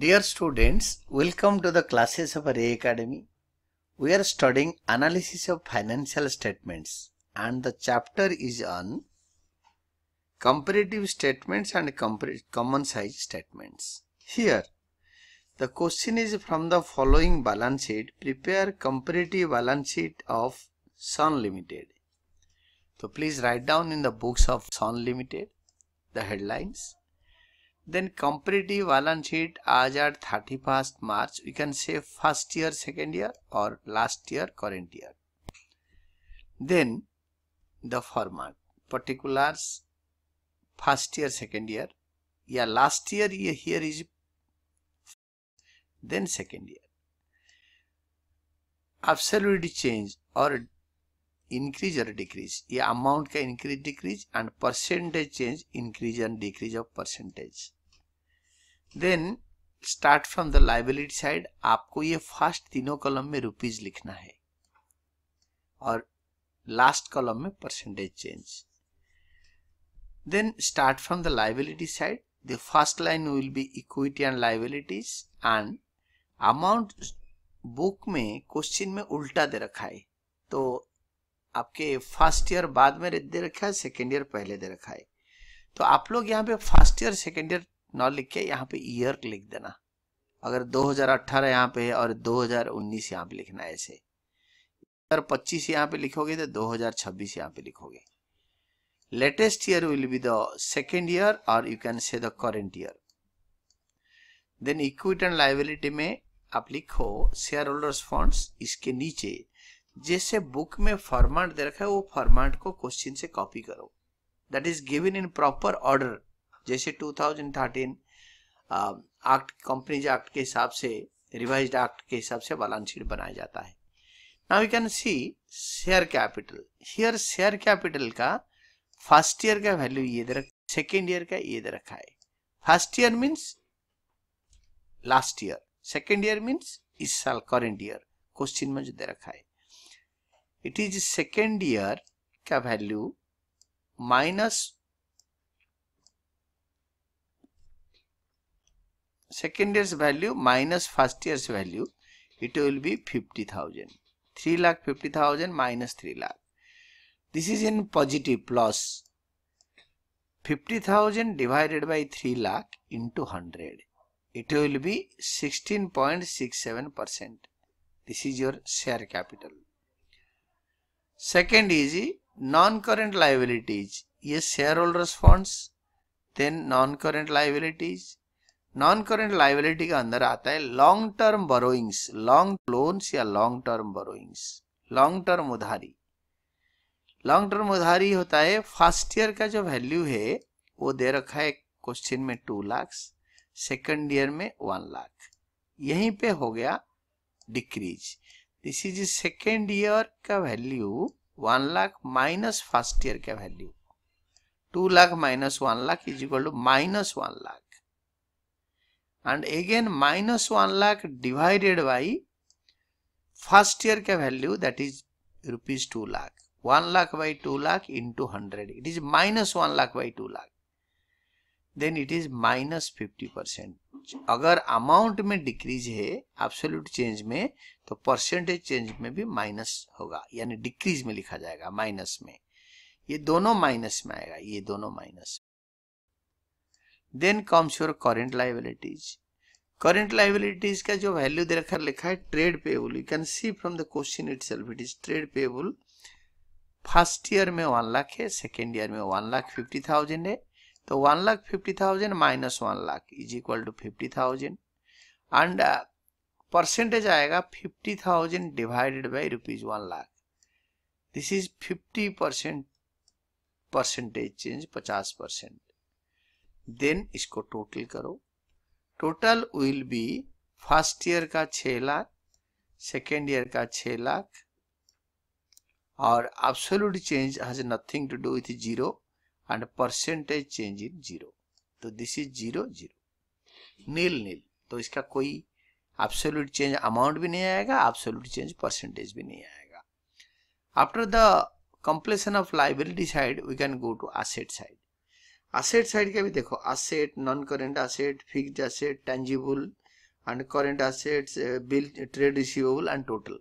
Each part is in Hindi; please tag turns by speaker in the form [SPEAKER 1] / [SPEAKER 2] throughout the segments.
[SPEAKER 1] Dear students, welcome to the classes of Ray Academy. We are studying analysis of financial statements and the chapter is on comparative statements and common size statements. Here, the question is from the following balance sheet, prepare comparative balance sheet of Sun Limited. So please write down in the books of Sun Limited the headlines then comparative balance sheet as at 31st March we can say first year second year or last year current year then the format particulars first year second year yeah last year here is then second year absolute change or increase or decrease yeah amount can increase decrease and percentage change increase and decrease of percentage then start from the liability side आपको ये फर्स्ट तीनों कॉलम में रुपीज लिखना है और लास्ट कॉलम में percentage change then start from the liability side the first line will be equity and liabilities and amount book में क्वेश्चन में उल्टा दे रखा है तो आपके फर्स्ट ईयर बाद में दे रखा है सेकेंड ईयर पहले दे रखा है तो आप लोग यहाँ पे फर्स्ट ईयर सेकेंड ईयर नौ लिख के यहाँ पे ईयर लिख देना अगर 2018 हजार यहाँ पे है और 2019 हजार यहाँ पे लिखना है ऐसे अगर 25 यहाँ पे लिखोगे तो 2026 हजार छब्बीस यहाँ पे लिखोगे latest year will be the second year और you can say the current year then equity and liability में आप लिखो शेयर होल्डर्स फंड इसके नीचे जैसे बुक में फॉर्मेट दे रखा है वो फॉर्मेट को क्वेश्चन से कॉपी करो that is given in proper order जैसे 2013 एक्ट कंपनीज एक्ट के हिसाब से रिवाइज एक्ट के हिसाब से बैलेंस शीट बनाया जाता है now you can see share capital here share capital का फर्स्ट ईयर का वैल्यू ये दे रखा है सेकेंड ईयर का ये दे रखा है first year means last year second year means इस साल करेंट ईयर क्वेश्चन में जो दे रखा है इट इज सेकेंड ईयर का value minus second year's value minus first year's value it will be 50,000 3 lakh 50,000 minus 3 lakh this is in positive plus 50,000 divided by 3 lakh into 100 it will be 16.67 percent this is your share capital second is non-current liabilities yes shareholders funds then non-current liabilities non current liability का अंदर आता है long term borrowings long loans या long term borrowings long term उधारी लॉन्ग टर्म उधारी होता है फर्स्ट ईयर का जो वैल्यू है वो दे रखा है क्वेश्चन में टू लाख सेकंड ईयर में वन लाख यहीं पे हो गया decrease this is second year का value one lakh minus first year का value two lakh minus one lakh is equal to minus one lakh and again minus 1 lakh divided by first year ka value that is rupees 2 lakh 1 lakh by 2 lakh into 100 it is minus 1 lakh by 2 lakh then it is minus fifty percent अगर अमाउंट में डिक्रीज है एब्सोल्यूट चेंज में तो परसेंटेज चेंज में भी माइनस होगा यानी डिक्रीज में लिखा जाएगा माइनस में ये दोनों माइनस में आएगा ये दोनों minus then comes your current liabilities current liabilities का जो वैल्यू दे रखा लिखा है trade payable you can see from the question itself it is trade payable first year में वन लाख है सेकेंड ईयर में वन लाख फिफ्टी थाउजेंड है तो one lakh fifty thousand minus one lakh is equal to fifty thousand and percentage आएगा fifty thousand divided by rupees one lakh this is fifty percent percentage change पचास परसेंट देन इसको टोटल करो total will be first year का छह लाख सेकेंड ईयर का छह लाख और absolute change has nothing to do with zero and percentage change in zero तो this is zero zero nil nil तो इसका कोई एब्सोल्यूट चेंज अमाउंट भी नहीं आएगा एब्सोल्यूट चेंज परसेंटेज भी नहीं आएगा after the completion of liability side we can go to asset side asset side का भी देखो asset non current asset fix asset tangible and current assets bill trade receivable and total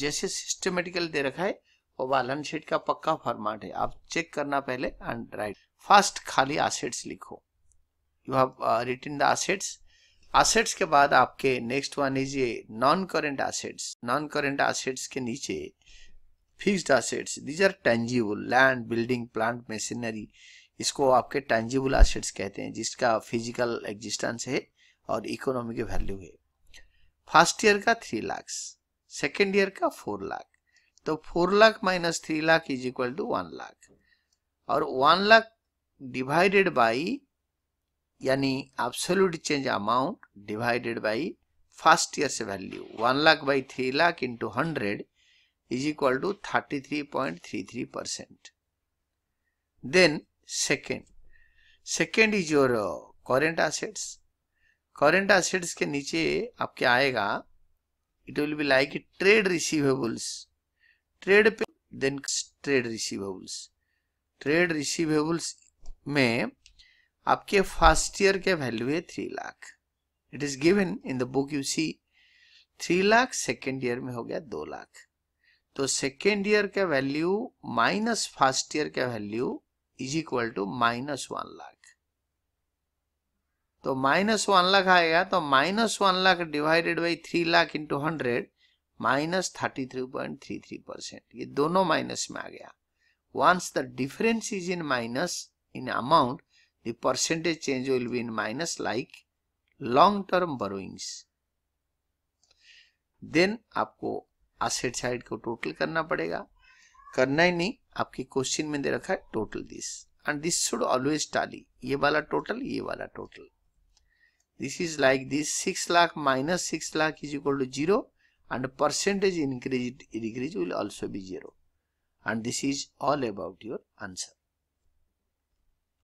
[SPEAKER 1] जैसे सिस्टमेटिकल दे रखा है वो बैलेंस शीट का पक्का फॉर्मेट है आप चेक करना पहले एंड राइट फर्स्ट खाली एसेट्स लिखो you have written the assets assets के बाद आपके नेक्स्ट वन इज ये non current assets non current assets के नीचे fixed assets these are tangible land building plant machinery इसको आपके टेंजिबल एसेट्स कहते हैं जिसका फिजिकल एग्जिस्टेंस है और इकोनॉमिक वैल्यू है फर्स्ट ईयर का थ्री लाख सेकेंड ईयर का फोर लाख तो four lakh minus three lakh is equal to one lakh और वन लाख डिवाइडेड बाई यानी absolute change amount divided by first year से value one lakh by three lakh into hundred is equal to thirty three point three three percent then second second is your current assets current assets के नीचे आपके आएगा it will be like trade receivables trade pay then trade receivables trade receivables में आपके फर्स्ट ईयर के वैल्यू है three lakh it is given in the book you see three lakh second year में हो गया दो लाख तो सेकेंड ईयर का वैल्यू माइनस फर्स्ट ईयर का value is equal to minus one lakh तो माइनस वन लाख आएगा तो minus one lakh divided by three lakh into hundred minus thirty three point three three percent ये दोनों माइनस में आ गया once the difference is in minus in amount the percentage change will be in minus like long term borrowings then आपको असेट साइड को टोटल करना पड़ेगा करना ही नहीं आपके क्वेश्चन में दे रखा है total this and this should always tally ये वाला टोटल ये वाला total this is like this six lakh minus six lakh is equal to zero and percentage increase decrease will also be zero and this is all about your answer